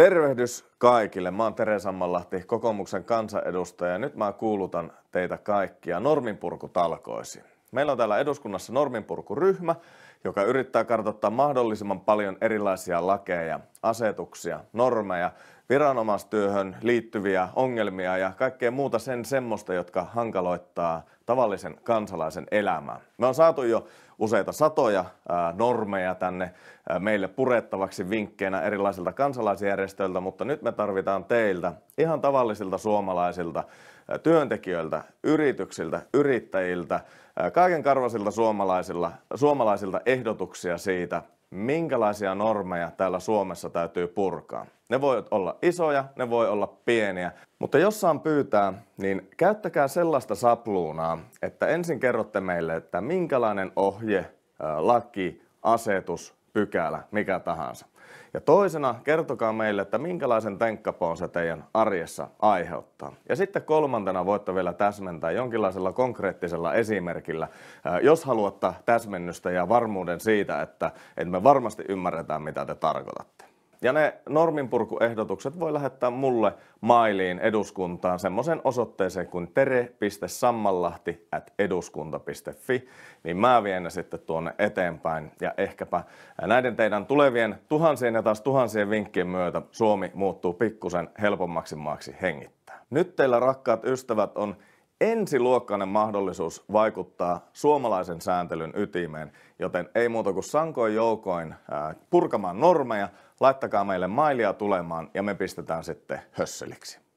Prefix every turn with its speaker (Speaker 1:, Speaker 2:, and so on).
Speaker 1: Tervehdys kaikille. Mä oon Tere Sammanlahti, kokoomuksen kansanedustaja. Nyt mä kuulutan teitä kaikkia norminpurkutalkoisiin. Meillä on täällä eduskunnassa norminpurkuryhmä, joka yrittää kartoittaa mahdollisimman paljon erilaisia lakeja, asetuksia, normeja, viranomaistyöhön liittyviä ongelmia ja kaikkea muuta sen semmoista, jotka hankaloittaa tavallisen kansalaisen elämää. Me on saatu jo useita satoja normeja tänne meille purettavaksi vinkkeinä erilaisilta kansalaisjärjestöiltä, mutta nyt me tarvitaan teiltä, ihan tavallisilta suomalaisilta, työntekijöiltä, yrityksiltä, yrittäjiltä, kaiken karvasilta suomalaisilta, suomalaisilta ehdotuksia siitä, minkälaisia normeja täällä Suomessa täytyy purkaa. Ne voi olla isoja, ne voi olla pieniä, mutta jos saan pyytää, niin käyttäkää sellaista sapluunaa, että ensin kerrotte meille, että minkälainen ohje, laki, asetus, pykälä, mikä tahansa ja toisena kertokaa meille, että minkälaisen tenkkapoon se teidän arjessa aiheuttaa. Ja sitten kolmantena voitte vielä täsmentää jonkinlaisella konkreettisella esimerkillä, jos haluatte täsmennystä ja varmuuden siitä, että, me varmasti ymmärretään, mitä te tarkoitatte. Ja ne norminpurkuehdotukset voi lähettää mulle mailiin eduskuntaan semmoisen osoitteeseen kuin tere.sammallahti at eduskunta.fi, niin mä vien ne sitten tuonne eteenpäin. Ja ehkäpä näiden teidän tulevien tuhansien ja taas tuhansien vinkkien myötä Suomi muuttuu pikkusen helpommaksi maaksi hengittää. Nyt teillä rakkaat ystävät on ensiluokkainen mahdollisuus vaikuttaa suomalaisen sääntelyn ytimeen, joten ei muuta kuin sankoin joukoin purkamaan normeja, laittakaa meille mailia tulemaan ja me pistetään sitten hösseliksi.